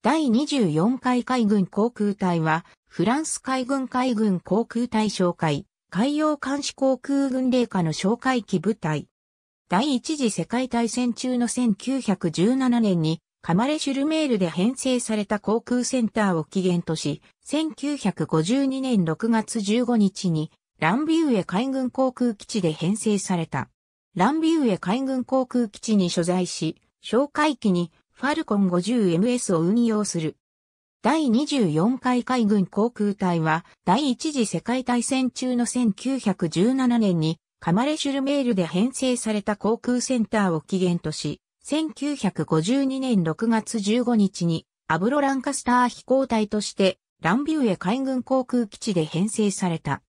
第24回海軍航空隊は、フランス海軍海軍航空隊紹介、海洋監視航空軍令下の紹介機部隊。第一次世界大戦中の1917年に、カマレ・シュルメールで編成された航空センターを起源とし、1952年6月15日に、ランビウエ海軍航空基地で編成された。ランビウエ海軍航空基地に所在し、紹介機にファルコン 50MS を運用する。第24回海軍航空隊は第一次世界大戦中の1917年にカマレシュルメールで編成された航空センターを起源とし、1952年6月15日にアブロランカスター飛行隊としてランビューエ海軍航空基地で編成された。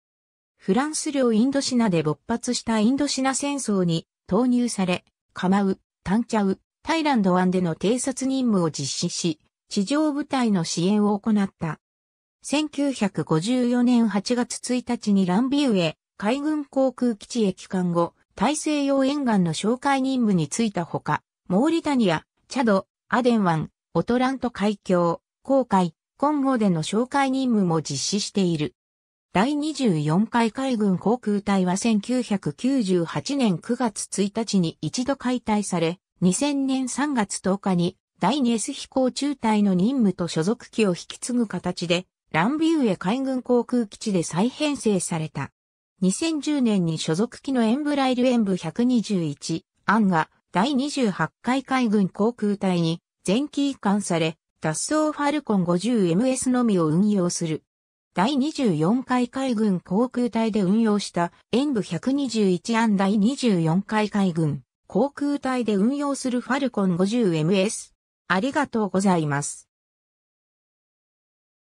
フランス領インドシナで勃発したインドシナ戦争に投入され、カマウ、タンチャウ、タイランド湾での偵察任務を実施し、地上部隊の支援を行った。1954年8月1日にランビウへ海軍航空基地へ帰還後、大西洋沿岸の哨戒任務に就いたほか、モーリタニア、チャド、アデン湾、オトラント海峡、航海、コンゴでの紹介任務も実施している。第24回海軍航空隊は1998年9月1日に一度解体され、2000年3月10日に第 2S 飛行中隊の任務と所属機を引き継ぐ形で、ランビウエ海軍航空基地で再編成された。2010年に所属機のエンブライルエンブ121、案が第28回海軍航空隊に全機移管され、脱走ファルコン 50MS のみを運用する。第24回海軍航空隊で運用した演武121案第24回海軍航空隊で運用するファルコン 50MS。ありがとうございます。